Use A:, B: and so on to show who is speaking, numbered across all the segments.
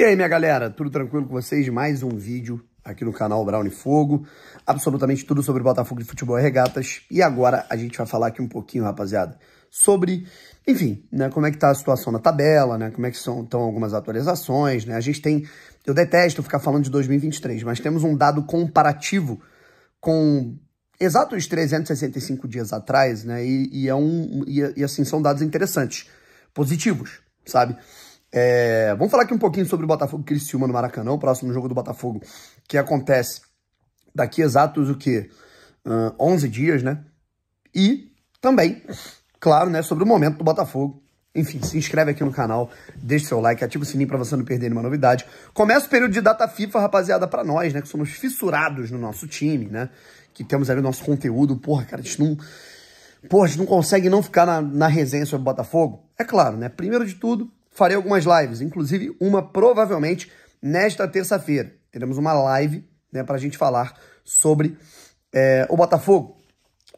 A: E aí, minha galera, tudo tranquilo com vocês? Mais um vídeo aqui no canal Brown e Fogo. Absolutamente tudo sobre Botafogo de Futebol e Regatas. E agora a gente vai falar aqui um pouquinho, rapaziada, sobre, enfim, né, como é que tá a situação na tabela, né, como é que são, estão algumas atualizações, né. A gente tem, eu detesto ficar falando de 2023, mas temos um dado comparativo com exatos 365 dias atrás, né, e, e é um, e, e assim, são dados interessantes, positivos, sabe? É, vamos falar aqui um pouquinho sobre o Botafogo Criciúma no Maracanã, o próximo jogo do Botafogo, que acontece daqui exatos o quê? Uh, 11 dias, né? E também, claro, né, sobre o momento do Botafogo. Enfim, se inscreve aqui no canal, deixa seu like, ativa o sininho para você não perder nenhuma novidade. Começa o período de data FIFA, rapaziada, para nós, né, que somos fissurados no nosso time, né? Que temos ali o nosso conteúdo, porra, cara, a gente não Porra, a gente não consegue não ficar na, na resenha sobre o Botafogo? É claro, né? Primeiro de tudo, farei algumas lives, inclusive uma provavelmente nesta terça-feira. Teremos uma live né, para a gente falar sobre é, o Botafogo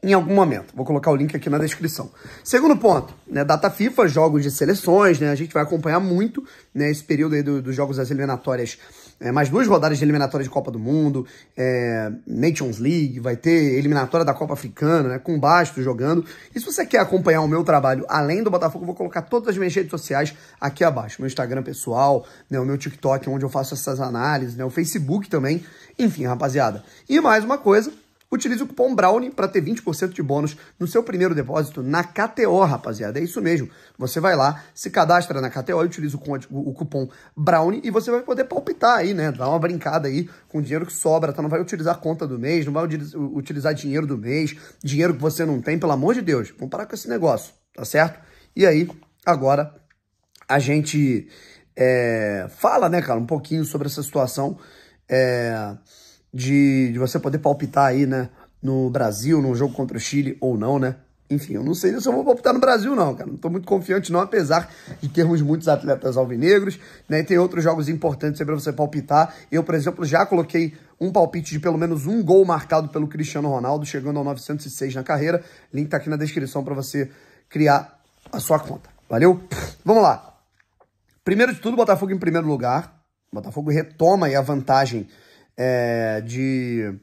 A: em algum momento. Vou colocar o link aqui na descrição. Segundo ponto, né, data FIFA, jogos de seleções, né, a gente vai acompanhar muito né, esse período aí dos jogos das eliminatórias é, mais duas rodadas de eliminatória de Copa do Mundo, é, Nations League, vai ter eliminatória da Copa Africana, né, com Basto jogando. E se você quer acompanhar o meu trabalho além do Botafogo, eu vou colocar todas as minhas redes sociais aqui abaixo. Meu Instagram pessoal, né, o meu TikTok, onde eu faço essas análises, né, o Facebook também. Enfim, rapaziada. E mais uma coisa, Utilize o cupom Brownie para ter 20% de bônus no seu primeiro depósito na KTO, rapaziada. É isso mesmo. Você vai lá, se cadastra na KTO e utiliza o, cupom Brownie e você vai poder palpitar aí, né? Dar uma brincada aí com o dinheiro que sobra, tá? Não vai utilizar conta do mês, não vai utilizar dinheiro do mês, dinheiro que você não tem, pelo amor de Deus. Vamos parar com esse negócio, tá certo? E aí, agora a gente é, fala, né, cara, um pouquinho sobre essa situação. É de, de você poder palpitar aí, né? No Brasil, num jogo contra o Chile ou não, né? Enfim, eu não sei se eu vou palpitar no Brasil, não, cara. Não tô muito confiante, não, apesar de termos muitos atletas alvinegros, né? E tem outros jogos importantes aí pra você palpitar. Eu, por exemplo, já coloquei um palpite de pelo menos um gol marcado pelo Cristiano Ronaldo, chegando ao 906 na carreira. Link tá aqui na descrição para você criar a sua conta. Valeu? Vamos lá. Primeiro de tudo, Botafogo em primeiro lugar. O Botafogo retoma aí a vantagem é, de,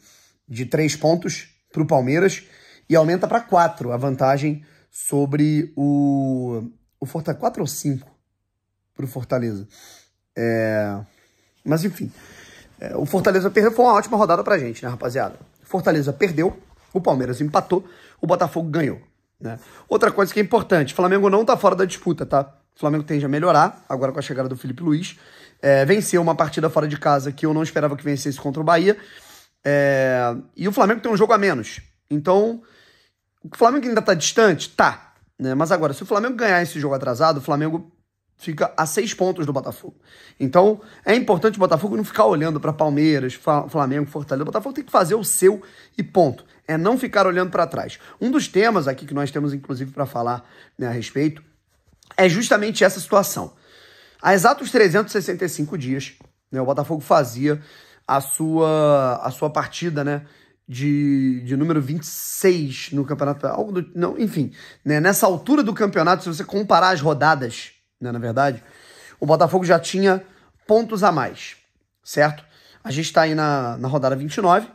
A: de três pontos para o Palmeiras e aumenta para quatro a vantagem sobre o, o Fortaleza. Quatro ou cinco para o Fortaleza. É, mas enfim, é, o Fortaleza perdeu. Foi uma ótima rodada para gente, né, rapaziada? Fortaleza perdeu, o Palmeiras empatou, o Botafogo ganhou. Né? Outra coisa que é importante: Flamengo não está fora da disputa, tá? O Flamengo tende a melhorar, agora com a chegada do Felipe Luiz. É, venceu uma partida fora de casa que eu não esperava que vencesse contra o Bahia. É, e o Flamengo tem um jogo a menos. Então, o Flamengo ainda tá distante? Tá. Né? Mas agora, se o Flamengo ganhar esse jogo atrasado, o Flamengo fica a seis pontos do Botafogo. Então, é importante o Botafogo não ficar olhando para Palmeiras, Flamengo, Fortaleza. O Botafogo tem que fazer o seu e ponto. É não ficar olhando para trás. Um dos temas aqui que nós temos, inclusive, para falar né, a respeito é justamente essa situação. Há exatos 365 dias, né, o Botafogo fazia a sua, a sua partida, né? De, de número 26 no campeonato. Algo do, não, enfim, né, nessa altura do campeonato, se você comparar as rodadas, né, na verdade, o Botafogo já tinha pontos a mais, certo? A gente está aí na, na rodada 29,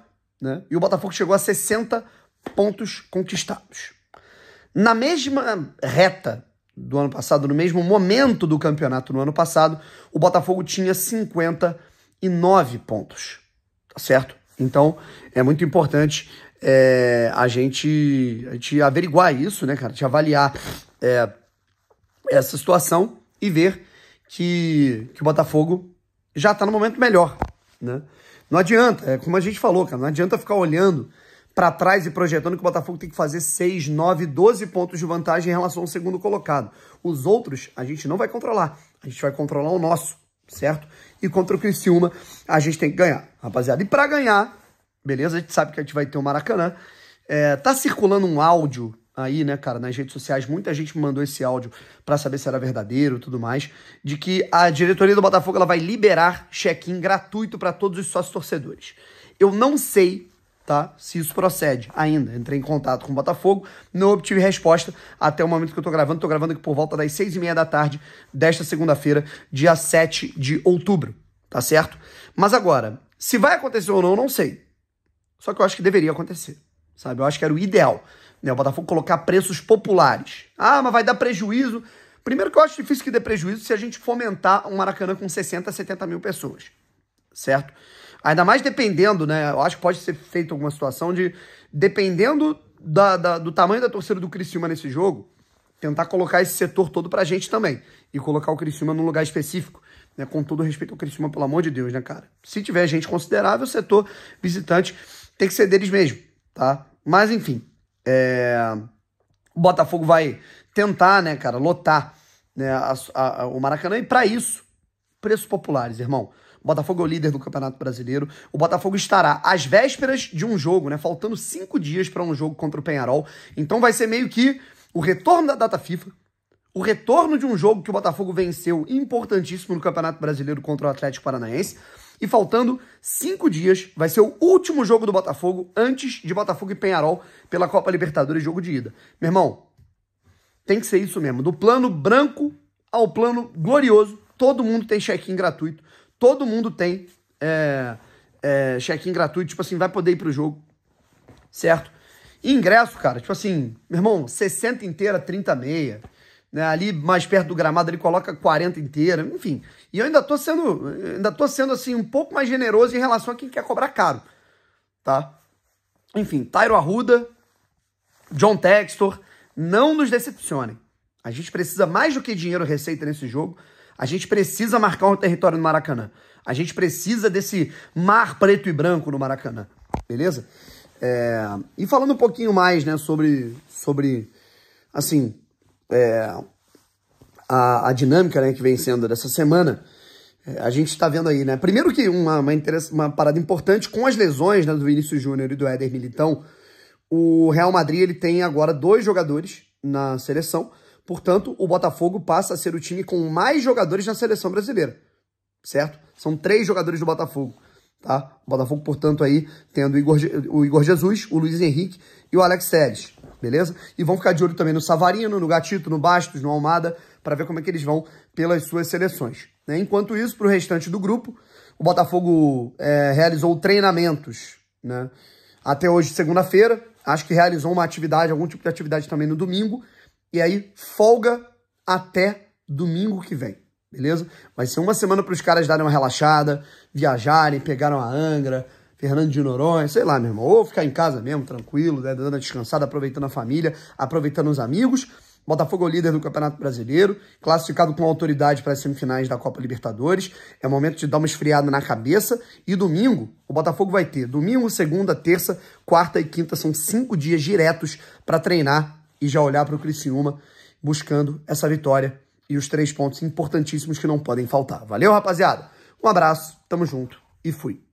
A: né? E o Botafogo chegou a 60 pontos conquistados. Na mesma reta do ano passado, no mesmo momento do campeonato no ano passado, o Botafogo tinha 59 pontos. Tá certo? Então, é muito importante é, a, gente, a gente averiguar isso, né, cara? Te avaliar é, essa situação e ver que, que o Botafogo já está no momento melhor, né? Não adianta, é como a gente falou, cara, não adianta ficar olhando para trás e projetando que o Botafogo tem que fazer 6, 9, 12 pontos de vantagem em relação ao segundo colocado. Os outros a gente não vai controlar, a gente vai controlar o nosso, certo? E contra o Criciúma a gente tem que ganhar, rapaziada. E para ganhar, beleza? A gente sabe que a gente vai ter o um Maracanã. É, tá circulando um áudio aí, né, cara, nas redes sociais, muita gente me mandou esse áudio para saber se era verdadeiro, tudo mais, de que a diretoria do Botafogo ela vai liberar check-in gratuito para todos os sócios torcedores. Eu não sei tá? Se isso procede ainda. Entrei em contato com o Botafogo, não obtive resposta até o momento que eu tô gravando. Tô gravando aqui por volta das seis e meia da tarde desta segunda-feira, dia 7 de outubro, tá certo? Mas agora, se vai acontecer ou não, não sei. Só que eu acho que deveria acontecer, sabe? Eu acho que era o ideal, né? O Botafogo colocar preços populares. Ah, mas vai dar prejuízo. Primeiro que eu acho difícil que dê prejuízo se a gente fomentar um Maracanã com 60, 70 mil pessoas, certo? Ainda mais dependendo, né? Eu acho que pode ser feita alguma situação de, dependendo da, da, do tamanho da torcida do Criciúma nesse jogo, tentar colocar esse setor todo pra gente também. E colocar o Criciúma num lugar específico. Né? Com todo respeito ao Criciúma, pelo amor de Deus, né, cara? Se tiver gente considerável, o setor visitante tem que ser deles mesmo, tá? Mas, enfim, é... o Botafogo vai tentar, né, cara, lotar né, a, a, a, o Maracanã. E para isso, preços populares, irmão. O Botafogo é o líder do Campeonato Brasileiro. O Botafogo estará às vésperas de um jogo, né? Faltando cinco dias para um jogo contra o Penharol. Então vai ser meio que o retorno da data FIFA, o retorno de um jogo que o Botafogo venceu importantíssimo no Campeonato Brasileiro contra o Atlético Paranaense. E faltando cinco dias, vai ser o último jogo do Botafogo antes de Botafogo e Penharol pela Copa Libertadores, jogo de ida. Meu irmão, tem que ser isso mesmo. Do plano branco ao plano glorioso, todo mundo tem check-in gratuito. Todo mundo tem é, é, check-in gratuito, tipo assim, vai poder ir pro jogo, certo? E ingresso, cara, tipo assim, meu irmão, 60 inteira, 30 meia. Né, ali mais perto do gramado, ele coloca 40 inteira, enfim. E eu ainda tô sendo, ainda tô sendo assim um pouco mais generoso em relação a quem quer cobrar caro, tá? Enfim, Tairo Arruda, John Textor, não nos decepcionem. A gente precisa mais do que dinheiro receita nesse jogo. A gente precisa marcar um território no Maracanã. A gente precisa desse mar preto e branco no Maracanã. Beleza? É... E falando um pouquinho mais, né, sobre. sobre assim. É... A, a, dinâmica né, que vem sendo dessa semana. É, a gente está vendo aí, né? Primeiro que uma, uma, uma parada importante com as lesões né, do Vinícius Júnior e do Éder Militão, o Real Madrid ele tem agora dois jogadores na seleção Portanto, o Botafogo passa a ser o time com mais jogadores na seleção brasileira, certo? São três jogadores do Botafogo, tá? O Botafogo, portanto, aí tendo o Igor, o Igor Jesus, o Luiz Henrique e o Alex Seles, beleza? E vão ficar de olho também no Savarino, no Gatito, no Bastos, no Almada, para ver como é que eles vão pelas suas seleções. Né? Enquanto isso, para o restante do grupo, o Botafogo é, realizou treinamentos, né? Até hoje, segunda-feira, acho que realizou uma atividade, algum tipo de atividade também no domingo, e aí folga até domingo que vem, beleza? Vai ser uma semana para os caras darem uma relaxada, viajarem, pegaram a Angra, Fernando de Noronha, sei lá, meu irmão. Ou ficar em casa mesmo, tranquilo, né, dando uma descansada, aproveitando a família, aproveitando os amigos. Botafogo é o líder do Campeonato Brasileiro, classificado com autoridade para as semifinais da Copa Libertadores. É momento de dar uma esfriada na cabeça. E domingo, o Botafogo vai ter domingo, segunda, terça, quarta e quinta. São cinco dias diretos para treinar e já olhar para o Criciúma buscando essa vitória e os três pontos importantíssimos que não podem faltar. Valeu, rapaziada. Um abraço, tamo junto e fui.